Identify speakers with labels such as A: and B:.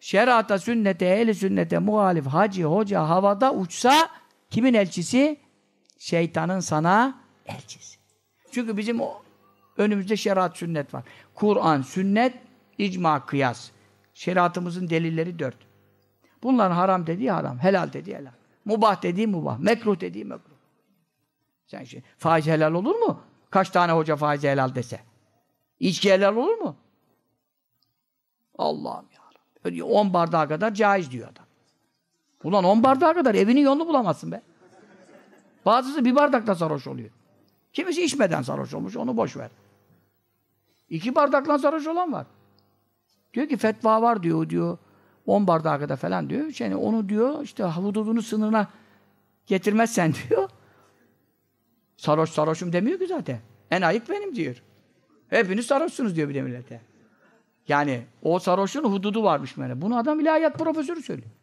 A: şerata sünnete, ehli sünnete muhalif hacı, hoca havada uçsa kimin elçisi? Şeytanın sana elçisi. Çünkü bizim önümüzde şerat sünnet var. Kur'an, sünnet, icma, kıyas. Şeriatımızın delilleri dört. Bunlar haram dediği haram, helal dediği helal. Mubah dediği mubah, mekruh dediği mekruh. Sen şey, faiz helal olur mu? Kaç tane hoca faiz helal dese? İçki helal olur mu? Allah'ım ya. 10 bardağa kadar caiz diyor adam. Ulan 10 bardağa kadar evinin yolunu bulamazsın be. Bazısı bir bardakla sarhoş oluyor. Kimisi içmeden sarhoş olmuş, onu boş ver. İki bardakla sarhoş olan var. Diyor ki fetva var diyor, diyor. 10 bardağa kadar falan diyor. Yani onu diyor işte hududunu sınırına getirmezsen diyor. Sarhoş sarhoşum demiyor ki zaten. En ayık benim diyor. Hepiniz sarhoşsunuz diyor bir de millete. Yani o sarhoşun hududu varmış böyle. Bunu adam ilahiyat profesörü söylüyor.